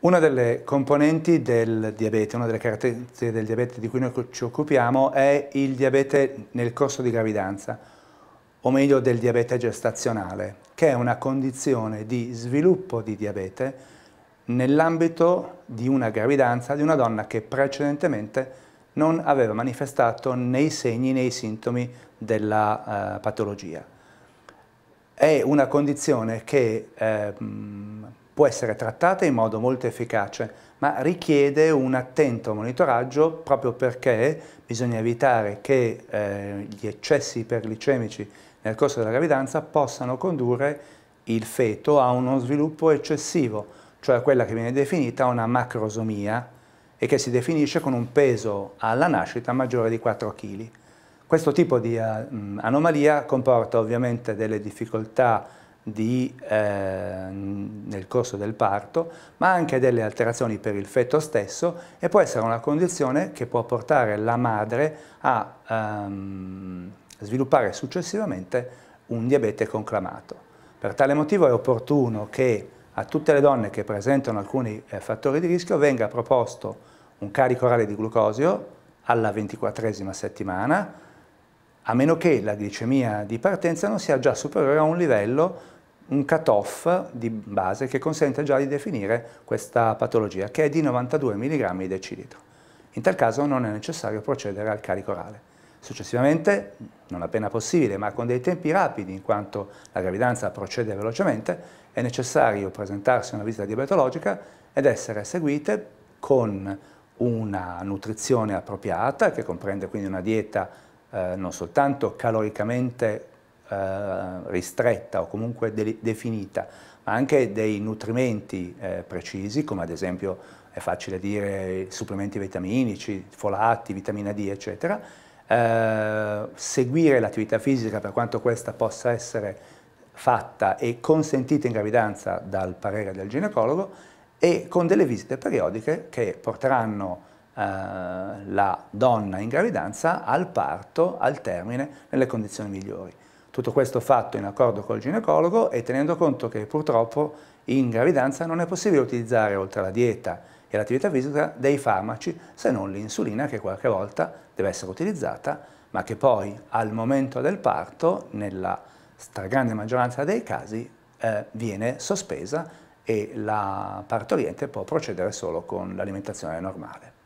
Una delle componenti del diabete, una delle caratteristiche del diabete di cui noi ci occupiamo è il diabete nel corso di gravidanza, o meglio del diabete gestazionale, che è una condizione di sviluppo di diabete nell'ambito di una gravidanza di una donna che precedentemente non aveva manifestato né i segni né i sintomi della eh, patologia. È una condizione che eh, può essere trattata in modo molto efficace, ma richiede un attento monitoraggio proprio perché bisogna evitare che eh, gli eccessi iperglicemici nel corso della gravidanza possano condurre il feto a uno sviluppo eccessivo, cioè a quella che viene definita una macrosomia e che si definisce con un peso alla nascita maggiore di 4 kg. Questo tipo di eh, anomalia comporta ovviamente delle difficoltà di, eh, corso del parto, ma anche delle alterazioni per il feto stesso e può essere una condizione che può portare la madre a ehm, sviluppare successivamente un diabete conclamato. Per tale motivo è opportuno che a tutte le donne che presentano alcuni eh, fattori di rischio venga proposto un carico orale di glucosio alla ventiquattresima settimana, a meno che la glicemia di partenza non sia già superiore a un livello un cut-off di base che consente già di definire questa patologia, che è di 92 mg decilitro. In tal caso non è necessario procedere al carico orale. Successivamente, non appena possibile, ma con dei tempi rapidi, in quanto la gravidanza procede velocemente, è necessario presentarsi a una visita diabetologica ed essere seguite con una nutrizione appropriata, che comprende quindi una dieta eh, non soltanto caloricamente eh, ristretta o comunque de definita, ma anche dei nutrimenti eh, precisi, come ad esempio è facile dire supplementi vitaminici, folati, vitamina D, eccetera, eh, seguire l'attività fisica per quanto questa possa essere fatta e consentita in gravidanza dal parere del ginecologo e con delle visite periodiche che porteranno eh, la donna in gravidanza al parto, al termine, nelle condizioni migliori. Tutto questo fatto in accordo col ginecologo e tenendo conto che purtroppo in gravidanza non è possibile utilizzare, oltre alla dieta e all'attività fisica, dei farmaci se non l'insulina che qualche volta deve essere utilizzata, ma che poi al momento del parto, nella stragrande maggioranza dei casi, eh, viene sospesa e la partoriente può procedere solo con l'alimentazione normale.